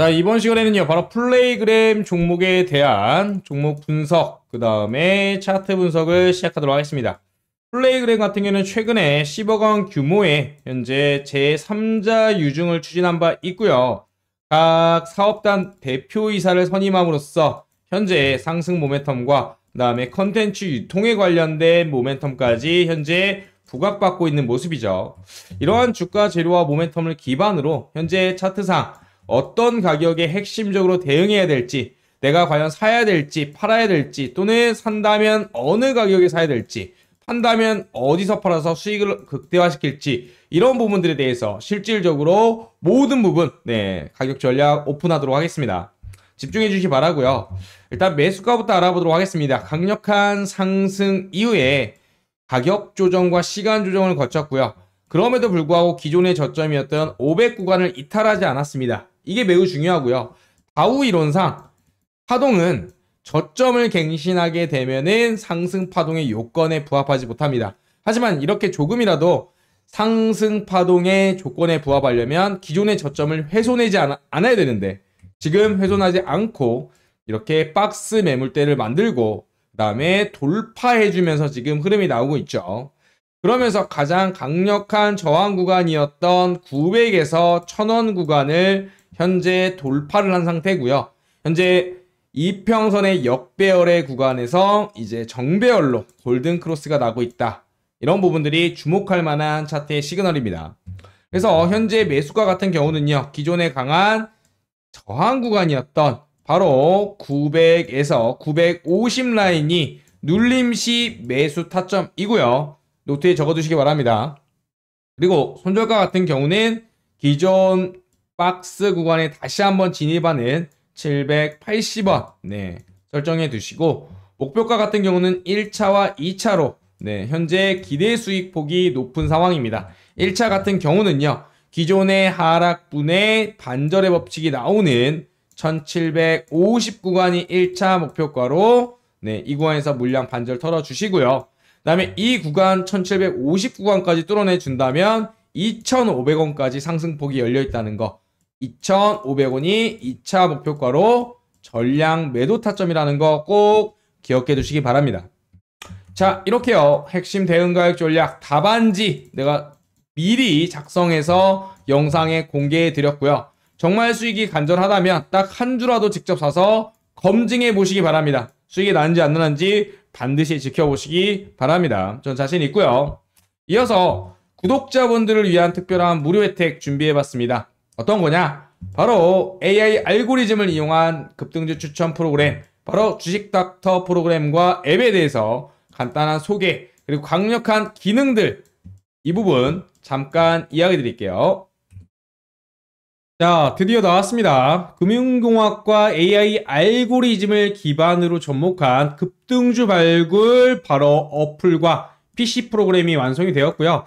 자 이번 시간에는요 바로 플레이그램 종목에 대한 종목 분석 그 다음에 차트 분석을 시작하도록 하겠습니다 플레이그램 같은 경우는 최근에 10억 원 규모의 현재 제3자 유증을 추진한 바 있고요 각 사업단 대표이사를 선임함으로써 현재 상승 모멘텀과 그 다음에 컨텐츠 유통에 관련된 모멘텀까지 현재 부각받고 있는 모습이죠 이러한 주가 재료와 모멘텀을 기반으로 현재 차트상 어떤 가격에 핵심적으로 대응해야 될지 내가 과연 사야 될지 팔아야 될지 또는 산다면 어느 가격에 사야 될지 판다면 어디서 팔아서 수익을 극대화시킬지 이런 부분들에 대해서 실질적으로 모든 부분 네 가격 전략 오픈하도록 하겠습니다. 집중해 주시기 바라고요. 일단 매수가부터 알아보도록 하겠습니다. 강력한 상승 이후에 가격 조정과 시간 조정을 거쳤고요. 그럼에도 불구하고 기존의 저점이었던 500 구간을 이탈하지 않았습니다. 이게 매우 중요하고요. 다우 이론상 파동은 저점을 갱신하게 되면은 상승 파동의 요건에 부합하지 못합니다. 하지만 이렇게 조금이라도 상승 파동의 조건에 부합하려면 기존의 저점을 훼손하지 않아, 않아야 되는데 지금 훼손하지 않고 이렇게 박스 매물대를 만들고 그 다음에 돌파해주면서 지금 흐름이 나오고 있죠. 그러면서 가장 강력한 저항 구간이었던 900에서 1000원 구간을 현재 돌파를 한 상태고요. 현재 이평선의 역배열의 구간에서 이제 정배열로 골든 크로스가 나고 있다. 이런 부분들이 주목할 만한 차트의 시그널입니다. 그래서 현재 매수가 같은 경우는요. 기존에 강한 저항 구간이었던 바로 900에서 950 라인이 눌림시 매수 타점이고요. 노트에 적어두시기 바랍니다. 그리고 손절가 같은 경우는 기존 박스 구간에 다시 한번 진입하는 780원 네 설정해 두시고 목표가 같은 경우는 1차와 2차로 네 현재 기대 수익 폭이 높은 상황입니다. 1차 같은 경우는요 기존의 하락분의 반절의 법칙이 나오는 1 7 5 9관이 1차 목표가로 네, 이 구간에서 물량 반절 털어주시고요. 그 다음에 이 구간 1 7 5 9관까지 뚫어내준다면 2500원까지 상승폭이 열려있다는 거 2,500원이 2차 목표가로 전량 매도 타점이라는 거 꼭 기억해 두시기 바랍니다. 자, 이렇게요. 핵심 대응 가격 전략 답안지 내가 미리 작성해서 영상에 공개해 드렸고요. 정말 수익이 간절하다면 딱 한 주라도 직접 사서 검증해 보시기 바랍니다. 수익이 나는지 안 나는지 반드시 지켜보시기 바랍니다. 전 자신 있고요. 이어서 구독자분들을 위한 특별한 무료 혜택 준비해 봤습니다. 어떤 거냐? 바로 AI 알고리즘을 이용한 급등주 추천 프로그램, 바로 주식 닥터 프로그램과 앱에 대해서 간단한 소개, 그리고 강력한 기능들, 이 부분 잠깐 이야기 드릴게요. 자, 드디어 나왔습니다. 금융공학과 AI 알고리즘을 기반으로 접목한 급등주 발굴 바로 어플과 PC 프로그램이 완성이 되었고요.